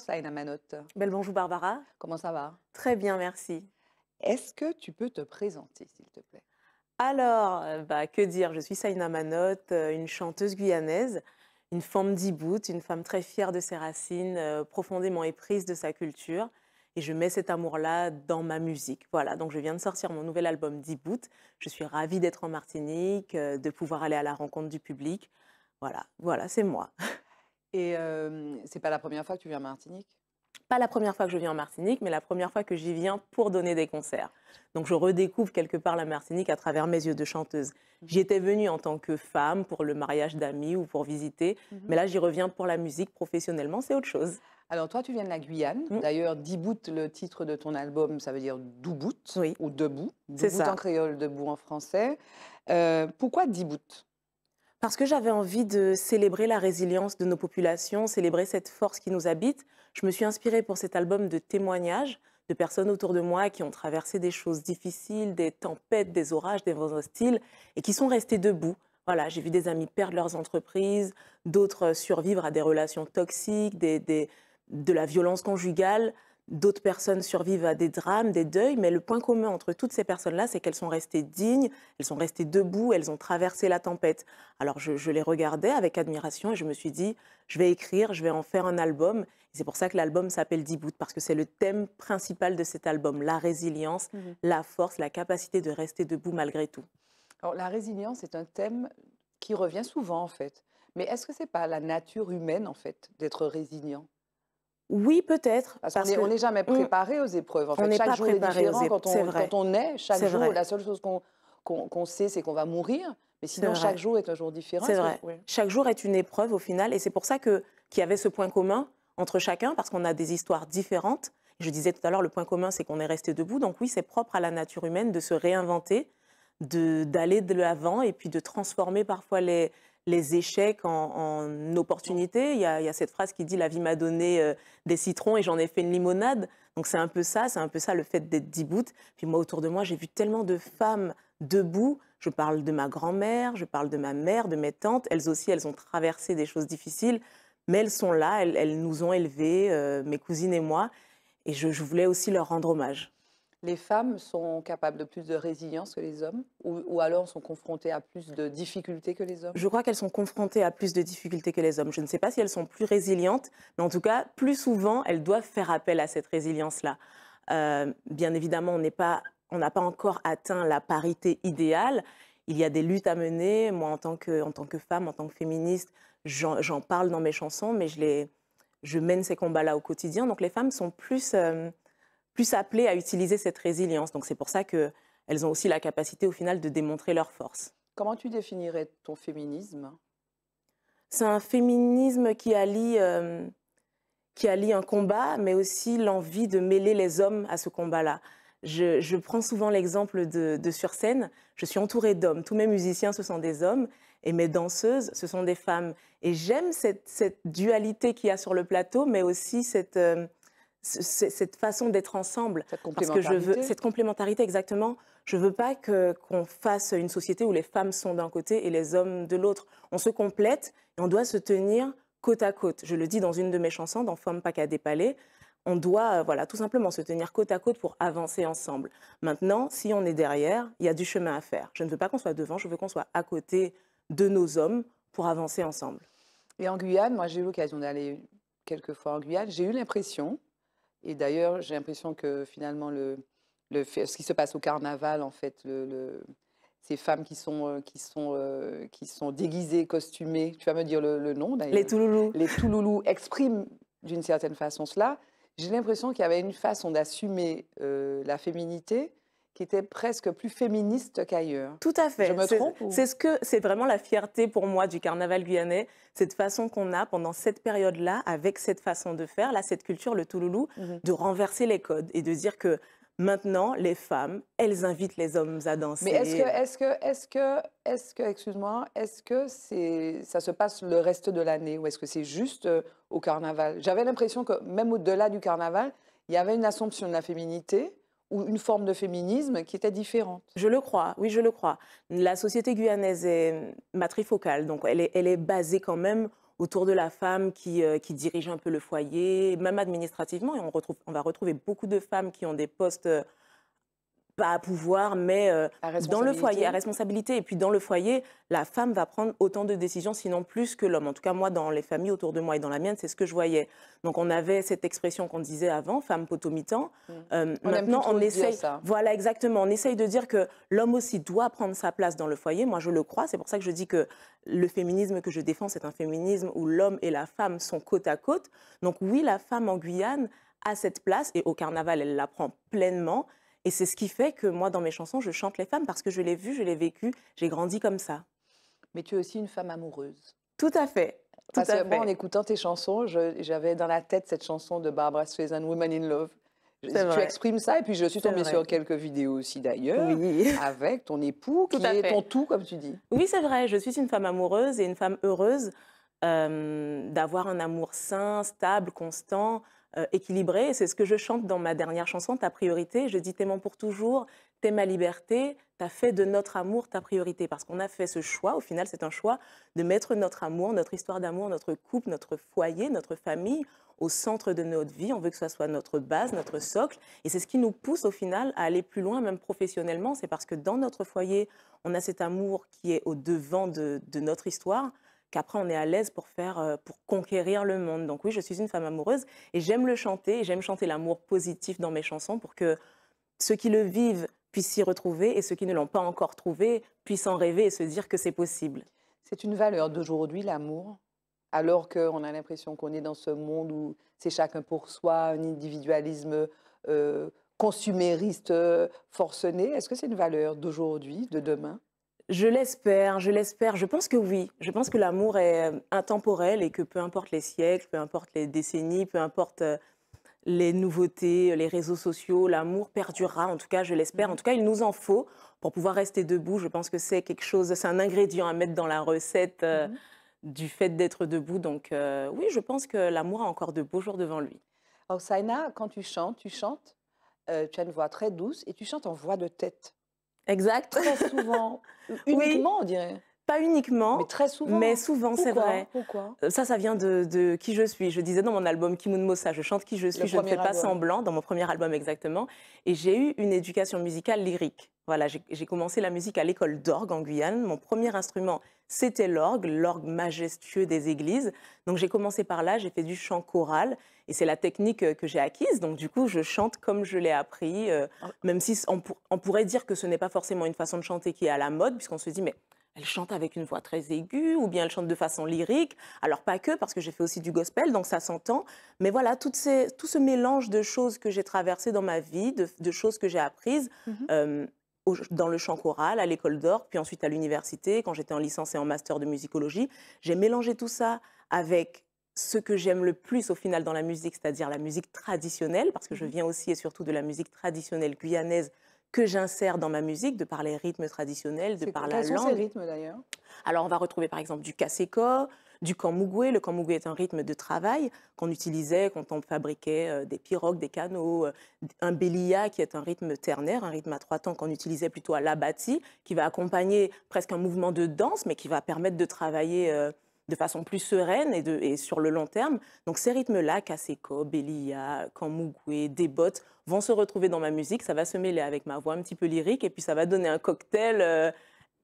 Saïna Manotte. Belle bonjour Barbara. Comment ça va Très bien, merci. Est-ce que tu peux te présenter, s'il te plaît Alors, euh, bah, que dire Je suis Saïna Manotte, euh, une chanteuse guyanaise, une femme d'Ibout, une femme très fière de ses racines, euh, profondément éprise de sa culture. Et je mets cet amour-là dans ma musique. Voilà, donc je viens de sortir mon nouvel album d'Ibout. Je suis ravie d'être en Martinique, de pouvoir aller à la rencontre du public. Voilà, voilà, c'est moi. Et c'est pas la première fois que tu viens en Martinique Pas la première fois que je viens en Martinique, mais la première fois que j'y viens pour donner des concerts. Donc je redécouvre quelque part la Martinique à travers mes yeux de chanteuse. Mmh. J'y étais venue en tant que femme pour le mariage d'amis ou pour visiter, mmh mais là j'y reviens pour la musique professionnellement, c'est autre chose. Alors toi, tu viens de la Guyane. Mmh. D'ailleurs, Dibout, le titre de ton album, ça veut dire Doubout ou Debout. C’est en créole, Debout en français. Euh, pourquoi Dibout parce que j'avais envie de célébrer la résilience de nos populations, célébrer cette force qui nous habite. Je me suis inspirée pour cet album de témoignages de personnes autour de moi qui ont traversé des choses difficiles, des tempêtes, des orages, des vents hostiles, et qui sont restées debout. Voilà, j'ai vu des amis perdre leurs entreprises, d'autres survivre à des relations toxiques, de la violence conjugale. D'autres personnes survivent à des drames, des deuils, mais le point commun entre toutes ces personnes-là, c'est qu'elles sont restées dignes, elles sont restées debout, elles ont traversé la tempête. Alors je, les regardais avec admiration et je me suis dit, je vais écrire, je vais en faire un album. C'est pour ça que l'album s'appelle Dibout, parce que c'est le thème principal de cet album, la résilience, mhm. la force, la capacité de rester debout malgré tout. Alors la résilience est un thème qui revient souvent en fait. Mais est-ce que ce n'est pas la nature humaine en fait d'être résilient oui, peut-être. Parce, qu'on n'est jamais préparé aux épreuves. En fait, on chaque pas jour préparé est différent. quand, on, vrai. quand on chaque jour, la seule chose qu'on sait, c'est qu'on va mourir. Mais sinon, chaque jour est un jour différent. C'est vrai. Chaque jour est une épreuve au final. Et c'est pour ça qu'il y avait ce point commun entre chacun, parce qu'on a des histoires différentes. Je disais tout à l'heure, le point commun, c'est qu'on est resté debout. Donc oui, c'est propre à la nature humaine de se réinventer, d'aller de l'avant et puis de transformer parfois les, les échecs en, opportunité, Il y, a, cette phrase qui dit La vie m'a donné euh, des citrons et j'en ai fait une limonade. Donc c'est un peu ça, c'est un peu ça le fait d'être bouts, Puis moi, autour de moi, j'ai vu tellement de femmes debout. Je parle de ma grand-mère, je parle de ma mère, de mes tantes. Elles aussi, elles ont traversé des choses difficiles, mais elles sont là, elles, nous ont élevées, euh, mes cousines et moi. Et je voulais aussi leur rendre hommage les femmes sont capables de plus de résilience que les hommes ou, alors sont confrontées à plus de difficultés que les hommes Je crois qu'elles sont confrontées à plus de difficultés que les hommes. Je ne sais pas si elles sont plus résilientes, mais en tout cas, plus souvent, elles doivent faire appel à cette résilience-là. Euh, bien évidemment, on n'est pas n'a pas encore atteint la parité idéale. Il y a des luttes à mener. Moi, en tant que, femme, en tant que féministe, j'en parle dans mes chansons, mais je, mène ces combats-là au quotidien. Donc les femmes sont plus, euh, plus appelées à utiliser cette résilience. Donc c'est pour ça qu'elles ont aussi la capacité au final de démontrer leur force. Comment tu définirais ton féminisme C'est un féminisme qui allie, euh, qui allie un combat, mais aussi l'envie de mêler les hommes à ce combat-là. Je, prends souvent l'exemple de, sur scène. Je suis entourée d'hommes. Tous mes musiciens, ce sont des hommes. Et mes danseuses, ce sont des femmes. Et j'aime cette, dualité qu'il y a sur le plateau, mais aussi cette, euh, cette façon d'être ensemble. Cette complémentarité. Parce que je veux, cette complémentarité, exactement. Je ne veux pas qu'on fasse une société où les femmes sont d'un côté et les hommes de l'autre. On se complète et on doit se tenir côte à côte. Je le dis dans une de mes chansons, dans Femme pas qu'à dépaler. On doit, euh, voilà, tout simplement se tenir côte à côte pour avancer ensemble. Maintenant, si on est derrière, il y a du chemin à faire. Je ne veux pas qu'on soit devant, je veux qu'on soit à côté de nos hommes pour avancer ensemble. Et en Guyane, moi j'ai eu l'occasion d'aller quelques fois en Guyane, j'ai eu l'impression, et d'ailleurs, j'ai l'impression que finalement, le, ce qui se passe au carnaval, en fait, le, ces femmes qui sont, euh, qui sont, euh, qui sont déguisées, costumées, tu vas me dire le, nom d'ailleurs. Les Touloulous. Les Touloulous expriment d'une certaine façon cela. J'ai l'impression qu'il y avait une façon d'assumer euh, la féminité qui était presque plus féministe qu'ailleurs. Tout à fait. Je me trompe C'est ce que c'est vraiment la fierté pour moi du carnaval guyanais, cette façon qu'on a pendant cette période-là, avec cette façon de faire, là, cette culture, le touloulou, mmh de renverser les codes et de dire que maintenant, les femmes, elles invitent les hommes à danser. Mais est-ce que, est-ce que, est-ce que, est-ce que, excuse-moi, est-ce que c'est, ça se passe le reste de l'année ou est-ce que c'est juste euh, au carnaval J'avais l'impression que même au-delà du carnaval, il y avait une assomption de la féminité ou une forme de féminisme qui était différente. Je le crois, oui, je le crois. La société guyanaise est matrifocale, donc elle est, elle est basée quand même autour de la femme qui, euh, dirige un peu le foyer, même administrativement. Et on, retrouve, on va retrouver beaucoup de femmes qui ont des postes euh, à pouvoir, mais euh, dans le foyer, à responsabilité. Et puis dans le foyer, la femme va prendre autant de décisions, sinon plus que l'homme. En tout cas, moi, dans les familles autour de moi et dans la mienne, c'est ce que je voyais. Donc on avait cette expression qu'on disait avant, femme potomitant. Mm. Euh, maintenant, on essaye. Ça. Voilà, exactement. On essaye de dire que l'homme aussi doit prendre sa place dans le foyer. Moi, je le crois. C'est pour ça que je dis que le féminisme que je défends, c'est un féminisme où l'homme et la femme sont côte à côte. Donc oui, la femme en Guyane a cette place et au carnaval, elle la prend pleinement. Et c'est ce qui fait que moi, dans mes chansons, je chante les femmes parce que je l'ai vu, je l'ai vécu, j'ai grandi comme ça. Mais tu es aussi une femme amoureuse. Tout à fait. Tout à moi, en écoutant tes chansons, j'avais dans la tête cette chanson de Barbara Streisand, Women in Love. Tu exprimes ça et puis je suis tombée sur quelques vidéos aussi d'ailleurs avec ton époux qui est ton tout comme tu dis. Oui c'est vrai, je suis une femme amoureuse et une femme heureuse euh, d'avoir un amour sain, stable, constant, euh, équilibré. C'est ce que je chante dans ma dernière chanson, Ta priorité. Je dis T'aimant pour toujours, T'es ma liberté, T'as fait de notre amour ta priorité. Parce qu'on a fait ce choix, au final, c'est un choix de mettre notre amour, notre histoire d'amour, notre couple, notre foyer, notre famille au centre de notre vie. On veut que ce soit notre base, notre socle. Et c'est ce qui nous pousse au final à aller plus loin, même professionnellement. C'est parce que dans notre foyer, on a cet amour qui est au devant de notre histoire qu'après on est à l'aise pour faire, euh, pour conquérir le monde. Donc oui, je suis une femme amoureuse et j'aime le chanter, j'aime chanter l'amour positif dans mes chansons pour que ceux qui le vivent puissent s'y retrouver et ceux qui ne l'ont pas encore trouvé puissent en rêver et se dire que c'est possible. C'est une valeur d'aujourd'hui, l'amour, alors qu'on a l'impression qu'on est dans ce monde où c'est chacun pour soi, un individualisme euh, consumériste euh, forcené. Est-ce que c'est une valeur d'aujourd'hui, de demain je l'espère, je l'espère. Je pense que oui. Je pense que l'amour est euh, intemporel et que peu importe les siècles, peu importe les décennies, peu importe euh, les nouveautés, euh, les réseaux sociaux, l'amour perdurera. En tout cas, je l'espère. En mhm. tout cas, il nous en faut pour pouvoir rester debout. Je pense que c'est quelque chose, c'est un ingrédient à mettre dans la recette mhm. du fait d'être debout. Donc oui, je pense que l'amour a encore de beaux jours devant lui. Alors Saina, quand tu chantes, tu chantes, tu as une voix très douce et tu chantes en voix de tête. Exact. Très souvent. uniquement, on dirait. Pas uniquement, mais très souvent. Mais souvent, c'est vrai. Pourquoi euh, Ça, ça vient de, qui je suis. Je disais dans mon album Kimoun Mossa, je chante qui je suis, je ne fais pas semblant, dans mon premier album exactement. Et j'ai eu une éducation musicale lyrique. Voilà, j'ai commencé la musique à l'école d'orgue en Guyane. Mon premier instrument, c'était l'orgue, l'orgue majestueux des églises. Donc j'ai commencé par là, j'ai fait du chant choral. Et c'est la technique euh, que j'ai acquise. Donc, du coup, je chante comme je l'ai appris, euh, ah même si on, pourrait dire que ce n'est pas forcément une façon de chanter qui est à la mode, puisqu'on se dit, mais elle chante avec une voix très aiguë, ou bien elle chante de façon lyrique. Alors, pas que, parce que j'ai fait aussi du gospel, donc ça s'entend. Mais voilà, tout ce mélange de choses que j'ai traversées dans ma vie, de, choses que j'ai apprises. Mhm. Euh, dans le chant choral, à l'école d'or, puis ensuite à l'université, quand j'étais en licence et en master de musicologie, j'ai mélangé tout ça avec ce que j'aime le plus au final dans la musique, c'est-à-dire la musique traditionnelle, parce que je mhm. viens aussi et surtout de la musique traditionnelle guyanaise que j'insère dans ma musique, de par les rythmes traditionnels, de par la langue. Quels sont ces rythmes d'ailleurs Alors on va retrouver par exemple du kaseko, du kamugwe. Le kamugwe est un rythme de travail qu'on utilisait quand on fabriquait euh, des pirogues, des canaux euh, un belia qui est un rythme ternaire, un rythme à trois temps qu'on utilisait plutôt à l'abati, qui va accompagner presque un mouvement de danse, mais qui va permettre de travailler euh, de façon plus sereine et, de, et sur le long terme. Donc ces rythmes-là, Kaseko, Belia, Kamugwe, Debot, vont se retrouver dans ma musique. Ça va se mêler avec ma voix un petit peu lyrique et puis ça va donner un cocktail euh,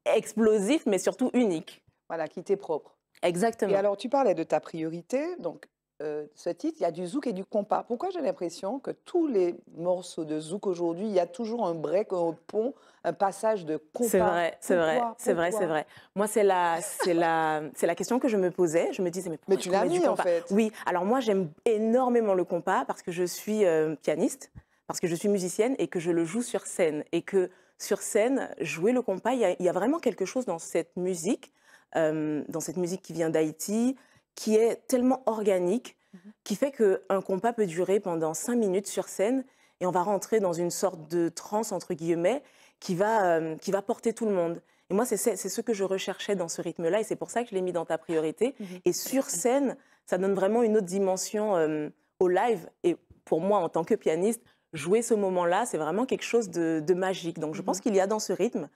explosif mais surtout unique. Voilà, qui t'est propre. Exactement. Et alors, tu parlais de ta priorité, donc euh, ce titre, il y a du zouk et du compas. Pourquoi j'ai l'impression que tous les morceaux de zouk aujourd'hui, il y a toujours un break, un pont, un passage de compas C'est vrai, c'est vrai, c'est vrai, Moi, c'est la, c'est la, la question que je me posais. Je me disais, mais tu l'as mis, en fait. Oui. Alors moi, j'aime énormément le compas parce que je suis euh, pianiste, parce que je suis musicienne et que je le joue sur scène et que sur scène, jouer le compas, il y, a vraiment quelque chose dans cette musique, euh, dans cette musique qui vient d'Haïti, qui est tellement organique, mhm. qui fait qu'un compas peut durer pendant cinq minutes sur scène et on va rentrer dans une sorte de transe, entre guillemets, qui va, euh, qui va porter tout le monde. Et moi, c'est ce que je recherchais dans ce rythme-là, et c'est pour ça que je l'ai mis dans ta priorité. Mhm. Et sur scène, ça donne vraiment une autre dimension euh, au live. Et pour moi, en tant que pianiste, jouer ce moment-là, c'est vraiment quelque chose de, magique. Donc je mhm. pense qu'il y a dans ce rythme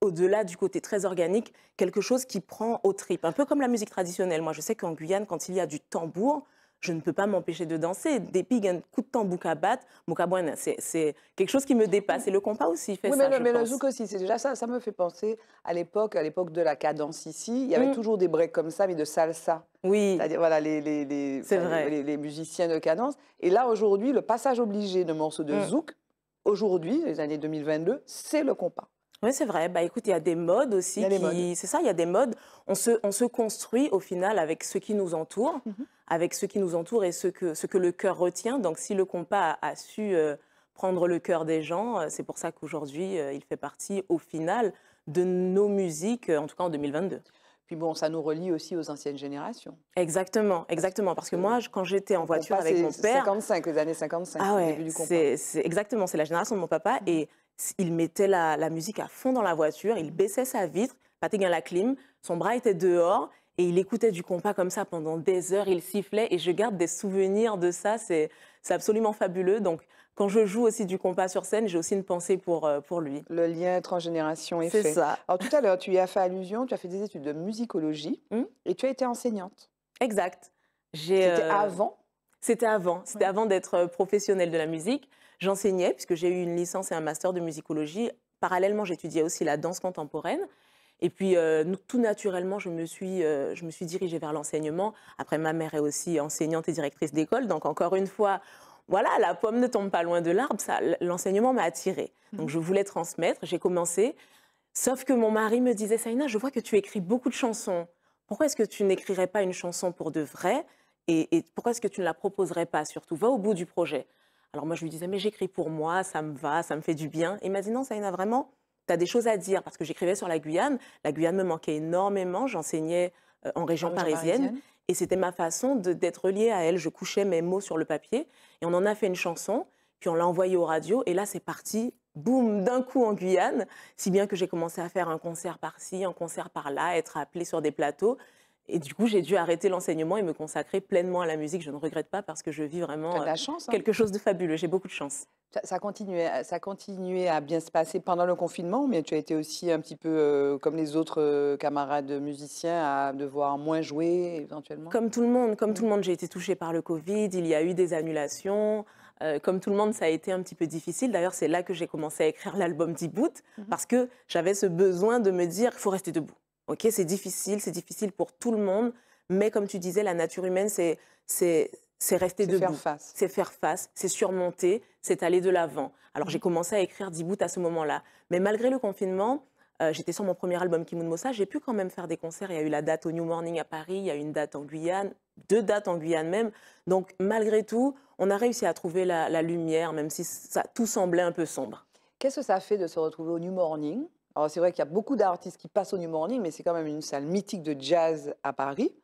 au-delà du côté très organique, quelque chose qui prend au trip. Un peu comme la musique traditionnelle. Moi, je sais qu'en Guyane, quand il y a du tambour, je ne peux pas m'empêcher de danser. Des pigs, un coup de tambour à battre, c'est quelque chose qui me dépasse. Et le compas aussi fait ça. Mais, le zouk aussi, c'est déjà ça. Ça me fait penser à l'époque, à l'époque de la cadence ici. Il y avait mm. toujours des breaks comme ça, mais de salsa. Oui. cest voilà, les, vrai. les, musiciens de cadence. Et là, aujourd'hui, le passage obligé de morceaux de mm. zouk, aujourd'hui, les années 2022, c'est le compas. Oui, c'est vrai. Bah, écoute, il y a des modes aussi. C'est ça, il y a des modes. On se, on se construit au final avec ce qui nous entoure, mmh avec ce qui nous entoure et ce que, ce que le cœur retient. Donc, si le compas a, su euh, prendre le cœur des gens, euh, c'est pour ça qu'aujourd'hui, euh, il fait partie au final de nos musiques, en tout cas en 2022. Puis bon, ça nous relie aussi aux anciennes générations. Exactement, exactement. Parce que moi, quand j'étais en voiture avec mon père. 55, les années 55. Ah ouais, début du exactement, c'est la génération de mon papa. Mmh. Et il mettait la, musique à fond dans la voiture, il baissait sa vitre, a la clim, son bras était dehors et il écoutait du compas comme ça pendant des heures, il sifflait et je garde des souvenirs de ça, c'est absolument fabuleux. Donc quand je joue aussi du compas sur scène, j'ai aussi une pensée pour, euh, lui. Le lien transgénération est fait. C'est ça. Alors tout à l'heure, tu y as fait allusion, tu as fait des études de musicologie mmh. et tu as été enseignante. Exact. Euh, c'était avant C'était avant, c'était avant d'être euh, professionnelle de la musique. J'enseignais, puisque j'ai eu une licence et un master de musicologie. Parallèlement, j'étudiais aussi la danse contemporaine. Et puis, euh, tout naturellement, euh, je me suis, dirigée vers l'enseignement. Après, ma mère est aussi enseignante et directrice d'école. Donc, encore une fois, voilà, la pomme ne tombe pas loin de l'arbre. L'enseignement m'a attirée. Donc, mhm. je voulais transmettre. J'ai commencé. Sauf que mon mari me disait, Saïna, je vois que tu écris beaucoup de chansons. Pourquoi est-ce que tu n'écrirais pas une chanson pour de vrai et, et pourquoi est-ce que tu ne la proposerais pas Surtout, va au bout du projet. Alors moi, je lui disais, mais j'écris pour moi, ça me va, ça me fait du bien. Et il m'a dit, non, vraiment, tu as des choses à dire. Parce que j'écrivais sur la Guyane. La Guyane me manquait énormément. J'enseignais euh, en région, parisienne, Et c'était ma façon d'être lié à elle. Je couchais mes mots sur le papier. Et on en a fait une chanson. Puis on l'a envoyée aux radios. Et là, c'est parti. Boum, d'un coup en Guyane, si bien que j'ai commencé à faire un concert par-ci, un concert par-là, être appelé sur des plateaux. Et du coup, j'ai dû arrêter l'enseignement et me consacrer pleinement à la musique. Je ne regrette pas parce que je vis vraiment euh, hein. quelque chose de fabuleux. J'ai beaucoup de chance. Ça, ça, continuait, euh, ça continuait à bien se passer pendant le confinement, mais tu as été aussi un petit peu euh, comme les autres camarades musiciens à devoir moins jouer éventuellement Comme tout le monde, comme mm. tout le monde, j'ai été touchée par le Covid, il y a eu des annulations. comme tout le monde, ça a été un petit peu difficile. D'ailleurs, c'est là que j'ai commencé à écrire l'album 10 boot mm-hmm. parce que j'avais ce besoin de me dire, qu'il faut rester debout. Ok, c'est difficile, c'est difficile pour tout le monde, mais comme tu disais, la nature humaine, c'est c'est c'est rester debout, c'est faire face, c'est surmonter, c'est aller de l'avant. Alors mm. j'ai commencé à écrire 10 bouts à ce moment-là, mais malgré le confinement, euh, j'étais sur mon premier album Kimoun Mossa, j'ai pu quand même faire des concerts. Il y a eu la date au New Morning à Paris, il y a eu une date en Guyane, deux dates en Guyane même. Donc malgré tout, on a réussi à trouver la, la lumière, même si ça, tout semblait un peu sombre. Qu'est-ce que ça fait de se retrouver au New Morning alors c'est vrai qu'il y a beaucoup d'artistes qui passent au New Morning, mais c'est quand même une salle mythique de jazz à Paris.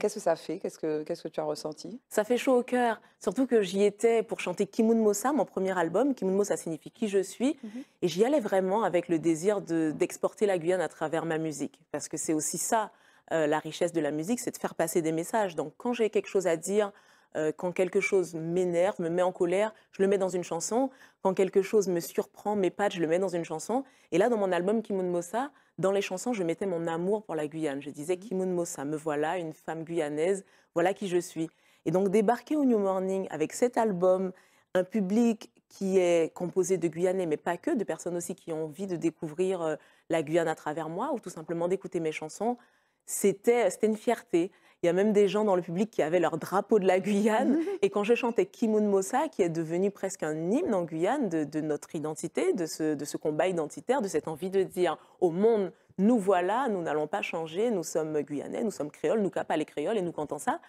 Qu'est-ce que ça fait Qu'est-ce que tu as ressenti Ça fait chaud au cœur, surtout que j'y étais pour chanter Kimun Mossa, mon premier album. Kimun Mossa signifie qui je suis. Mhm. Et j'y allais vraiment avec le désir d'exporter la Guyane à travers ma musique. Parce que c'est aussi ça, euh, la richesse de la musique, c'est de faire passer des messages. Donc quand j'ai quelque chose à dire euh, quand quelque chose m'énerve, me met en colère, je le mets dans une chanson. Quand quelque chose me surprend, m'épate, je le mets dans une chanson. Et là, dans mon album Kimoun Mossa, dans les chansons, je mettais mon amour pour la Guyane. Je disais mhm. Kimoun Mossa, me voilà, une femme guyanaise, voilà qui je suis. Et donc débarquer au New Morning avec cet album, un public qui est composé de Guyanais, mais pas que, de personnes aussi qui ont envie de découvrir euh, la Guyane à travers moi ou tout simplement d'écouter mes chansons, c'était une fierté. Il y a même des gens dans le public qui avaient leur drapeau de la Guyane. et quand je chantais Kimoun Mosa, qui est devenu presque un hymne en Guyane de, notre identité, de ce, de ce combat identitaire, de cette envie de dire au monde nous voilà, nous n'allons pas changer, nous sommes guyanais, nous sommes créoles, nous pas les créoles et nous comptons ça.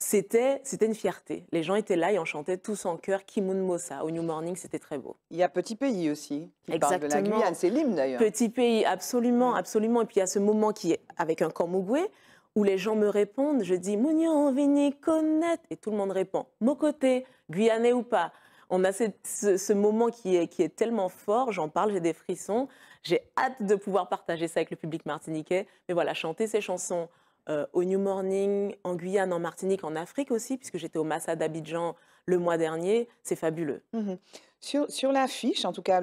C'était, c'était une fierté. Les gens étaient là et en chantaient tous en chœur Kimoun Mosa. Au New Morning, c'était très beau. Il y a Petit Pays aussi, qui parle de la Guyane. C'est l'hymne d'ailleurs. Petit Pays, absolument, mm. absolument. Et puis il y a ce moment qui est avec un Kamugwe, où les gens me répondent, je dis Mounion, Vini, connaître. Et tout le monde répond Mokoté, Guyanais ou pas. On a ce, moment qui est, tellement fort, j'en parle, j'ai des frissons. J'ai hâte de pouvoir partager ça avec le public martiniquais. Mais voilà, chanter ces chansons euh, au New Morning, en Guyane, en Martinique, en Afrique aussi, puisque j'étais au Massa d'Abidjan le mois dernier, c'est fabuleux. Mmh sur, sur l'affiche, en tout cas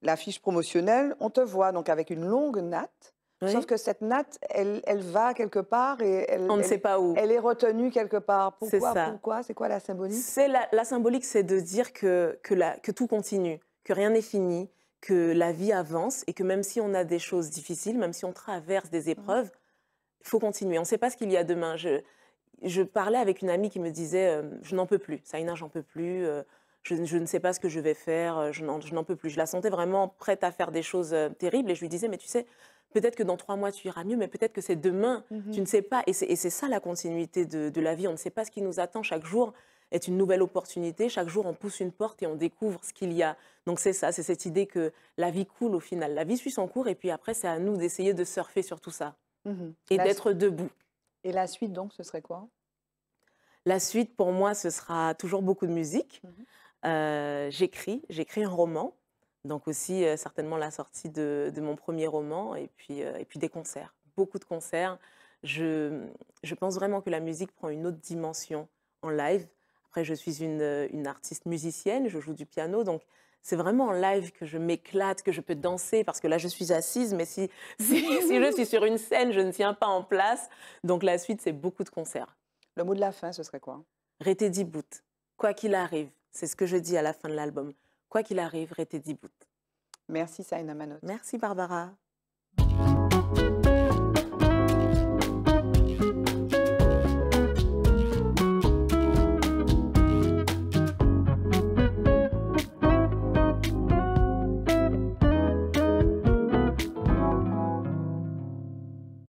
l'affiche promotionnelle, on te voit donc avec une longue natte Sauf que cette natte, elle, va quelque part et elle, est retenue quelque part. Pourquoi C'est Pourquoi C'est quoi la symbolique C'est la, symbolique, c'est de dire que que, que tout continue, que rien n'est fini, que la vie avance et que même si on a des choses difficiles, même si on traverse des mmh. épreuves, il faut continuer. On ne sait pas ce qu'il y a demain. Je, je parlais avec une amie qui me disait euh, je n'en peux plus, Saïna, j'en peux plus. Euh, je, ne sais pas ce que je vais faire, euh, je n'en peux plus. Je la sentais vraiment prête à faire des choses terribles et je lui disais, mais tu sais, Peut-être que dans trois mois, tu iras mieux, mais peut-être que c'est demain. Mmh tu ne sais pas. Et c'est ça la continuité de, la vie. On ne sait pas ce qui nous attend. Chaque jour est une nouvelle opportunité. Chaque jour, on pousse une porte et on découvre ce qu'il y a. Donc c'est ça, c'est cette idée que la vie coule au final. La vie suit son cours et puis après, c'est à nous d'essayer de surfer sur tout ça mmh et d'être debout. Et la suite, donc, ce serait quoi La suite, pour moi, ce sera toujours beaucoup de musique. Mmh euh, j'écris, j'écris un roman. Donc aussi euh, certainement la sortie de, mon premier roman et puis, euh, et puis des concerts, beaucoup de concerts. Je, je, pense vraiment que la musique prend une autre dimension en live. Après, je suis une, euh, une artiste musicienne, je joue du piano, donc c'est vraiment en live que je m'éclate, que je peux danser, parce que là, je suis assise, mais si, si, je suis sur une scène, je ne tiens pas en place. Donc la suite, c'est beaucoup de concerts. Le mot de la fin, ce serait quoi Rété bouts, Quoi qu'il arrive, c'est ce que je dis à la fin de l'album quoi qu'il arrive, restez debout. Merci Saina Manot. Merci Barbara.